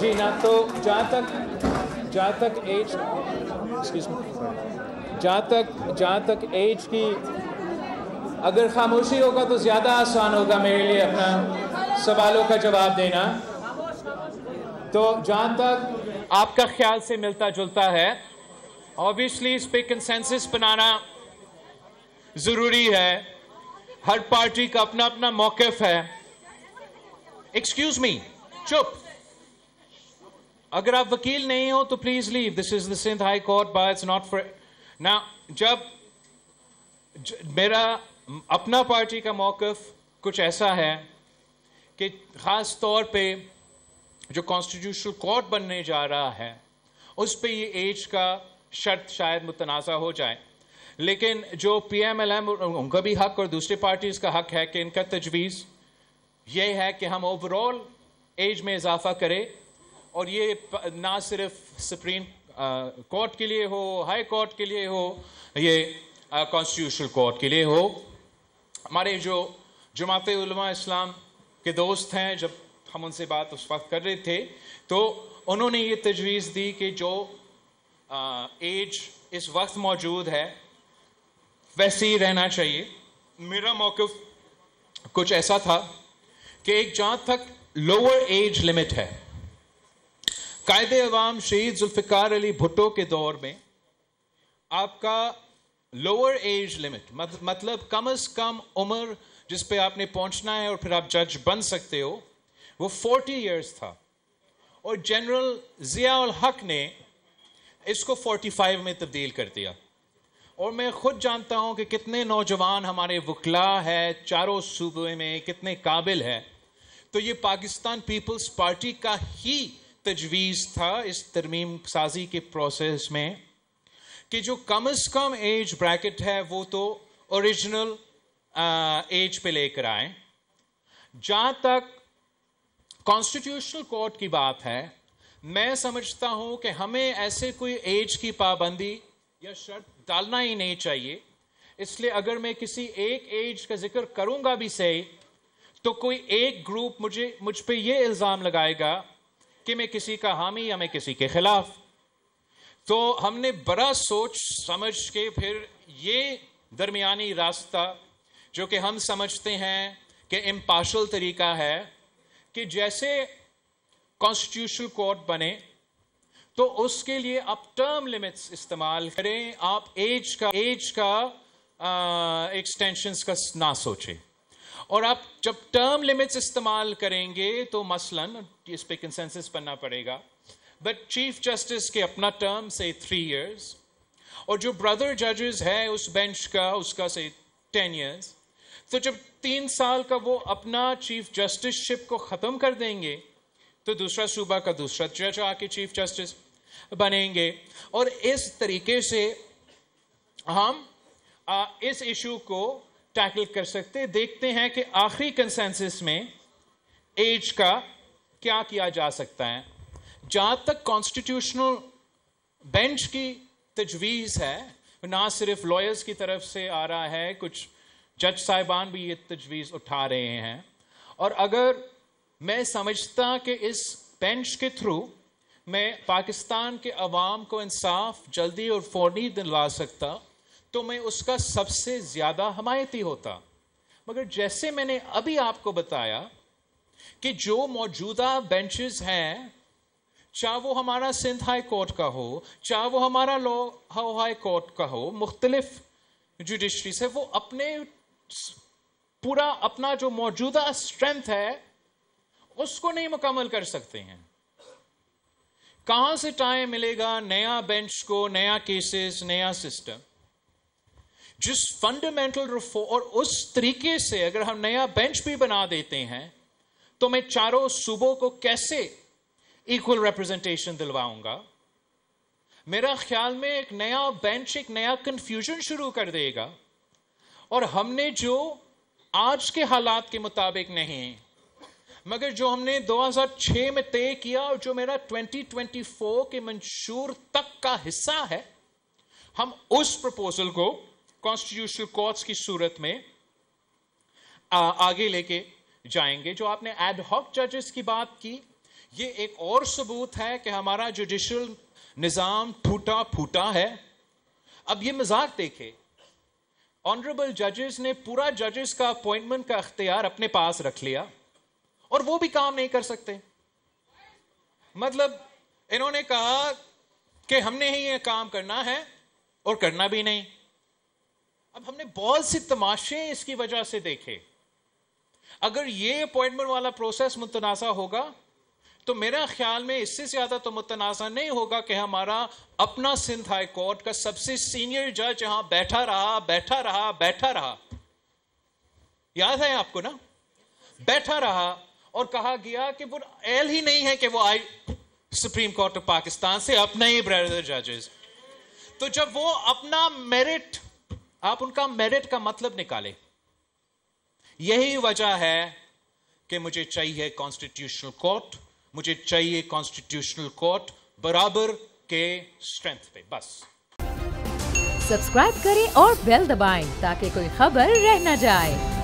जी ना तो जहाँ तक जहाँ तक एज जहाँ तक जहाँ तक एज की अगर खामोशी होगा तो ज़्यादा आसान होगा मेरे लिए अपना सवालों का जवाब देना तो जहाँ तक आपका ख्याल से मिलता जुलता है ऑब्वियसली इस पे कंसेंसिस बनाना ज़रूरी है हर पार्टी का अपना अपना मौकफ है एक्सक्यूज़ मी चुप अगर आप वकील नहीं हो तो please leave this is the Sindh high court by it's not for ना जब ज, मेरा अपना पार्टी का मौकफ कुछ ऐसा है कि ख़ास तौर पे जो कॉन्स्टिट्यूशनल कोर्ट बनने जा रहा है उस पे ये एज का शर्त शायद मुतनाज़ा हो जाए लेकिन जो पी एम एल एम उनका भी हक और दूसरी पार्टीज़ का हक है कि इनका तजवीज़ ये है कि हम ओवरऑल एज में इजाफा करें और ये ना सिर्फ सुप्रीम कोर्ट के लिए हो हाई कोर्ट के लिए हो ये कॉन्स्टिट्यूशनल कोर्ट के लिए हो हमारे जो जमात उलमा इस्लाम के दोस्त हैं जब हम उनसे बात उस वक्त कर रहे थे तो उन्होंने ये तजवीज़ दी कि जो एज इस वक्त मौजूद है वैसे ही रहना चाहिए मेरा मौक़ कुछ ऐसा था कि एक जहाँ तक लोअर एज लिमिट है कायद अवाम शहीद जुल्फ़िकार अली भुट्टो के दौर में आपका लोअर एज लिमिट मत, मतलब कम अज कम उम्र जिस पे आपने पहुंचना है और फिर आप जज बन सकते हो वो फोर्टी इयर्स था और जनरल उल हक ने इसको फोर्टी फाइव में तब्दील कर दिया और मैं खुद जानता हूं कि कितने नौजवान हमारे वकला है चारों सूबे में कितने काबिल है तो ये पाकिस्तान पीपल्स पार्टी का ही तजवीज़ था इस तरमीम साजी के प्रोसेस में कि जो कम अज़ कम एज ब्रैकेट है वो तो ओरिजिनल एज पे लेकर आए जहां तक कॉन्स्टिट्यूशनल कोर्ट की बात है मैं समझता हूं कि हमें ऐसे कोई एज की पाबंदी या शर्त डालना ही नहीं चाहिए इसलिए अगर मैं किसी एक एज का जिक्र करूंगा भी सही तो कोई एक ग्रुप मुझे मुझ पर यह इल्ज़ाम लगाएगा कि मैं किसी का हामी या मैं किसी के खिलाफ तो हमने बड़ा सोच समझ के फिर ये दरमियानी रास्ता जो कि हम समझते हैं कि इम्पार्शल तरीका है कि जैसे कॉन्स्टिट्यूशनल कोर्ट बने तो उसके लिए आप टर्म लिमिट्स इस्तेमाल करें आप एज का एज का एक्सटेंशंस का ना सोचें और आप जब टर्म लिमिट्स इस्तेमाल करेंगे तो मसलन इस पे कंसेंसस बनना पड़ेगा बट चीफ जस्टिस के अपना टर्म से थ्री इयर्स और जो ब्रदर जजेस है उस बेंच का उसका से टेन इयर्स तो जब तीन साल का वो अपना चीफ जस्टिसशिप को ख़त्म कर देंगे तो दूसरा सूबा का दूसरा जज आके चीफ जस्टिस बनेंगे और इस तरीके से हम आ, इस इशू को टैकल कर सकते देखते हैं कि आखिरी कंसेंसिस में एज का क्या किया जा सकता है जहां तक कॉन्स्टिट्यूशनल बेंच की तजवीज़ है ना सिर्फ लॉयर्स की तरफ से आ रहा है कुछ जज साहिबान भी ये तजवीज़ उठा रहे हैं और अगर मैं समझता कि इस बेंच के थ्रू मैं पाकिस्तान के अवाम को इंसाफ जल्दी और फौरी दिला सकता तो मैं उसका सबसे ज्यादा हमायती होता मगर जैसे मैंने अभी आपको बताया कि जो मौजूदा बेंचेस हैं चाहे वो हमारा सिंध हाई कोर्ट का हो चाहे वो हमारा लॉ हाई कोर्ट का हो मुख्तलिफ जुडिशरी है वो अपने पूरा अपना जो मौजूदा स्ट्रेंथ है उसको नहीं मुकम्मल कर सकते हैं कहां से टाइम मिलेगा नया बेंच को नया केसेस नया सिस्टम जिस फंडामेंटल रिफॉर्म और उस तरीके से अगर हम नया बेंच भी बना देते हैं तो मैं चारों सूबों को कैसे इक्वल रिप्रेजेंटेशन दिलवाऊंगा मेरा ख्याल में एक नया बेंच एक नया कंफ्यूजन शुरू कर देगा और हमने जो आज के हालात के मुताबिक नहीं मगर जो हमने 2006 में तय किया और जो मेरा 2024 के मंशूर तक का हिस्सा है हम उस प्रपोजल को कॉन्स्टिट्यूशनल कोर्ट्स की सूरत में आ, आगे लेके जाएंगे जो आपने एडहॉक जजेस की बात की ये एक और सबूत है कि हमारा जुडिशल निज़ाम टूटा फूटा है अब ये मजाक देखे ऑनरेबल जजेस ने पूरा जजेस का अपॉइंटमेंट का अख्तियार अपने पास रख लिया और वो भी काम नहीं कर सकते मतलब इन्होंने कहा कि हमने ही ये काम करना है और करना भी नहीं अब हमने बहुत सी तमाशे इसकी वजह से देखे अगर ये अपॉइंटमेंट वाला प्रोसेस मुतनाज़ा होगा तो मेरा ख्याल में इससे ज़्यादा तो मुतनाज़ा नहीं होगा कि हमारा अपना सिंध हाई कोर्ट का सबसे सीनियर जज यहां बैठा रहा बैठा रहा बैठा रहा याद है आपको ना बैठा रहा और कहा गया कि वो एल ही नहीं है कि वो I supreme court of Pakistan से अपने ही ब्रदर जजेस तो जब वो अपना मेरिट आप उनका मेरिट का मतलब निकालें यही वजह है कि मुझे चाहिए कॉन्स्टिट्यूशनल कोर्ट मुझे चाहिए कॉन्स्टिट्यूशनल कोर्ट बराबर के स्ट्रेंथ पे बस सब्सक्राइब करें और बेल दबाएं ताकि कोई खबर रह न जाए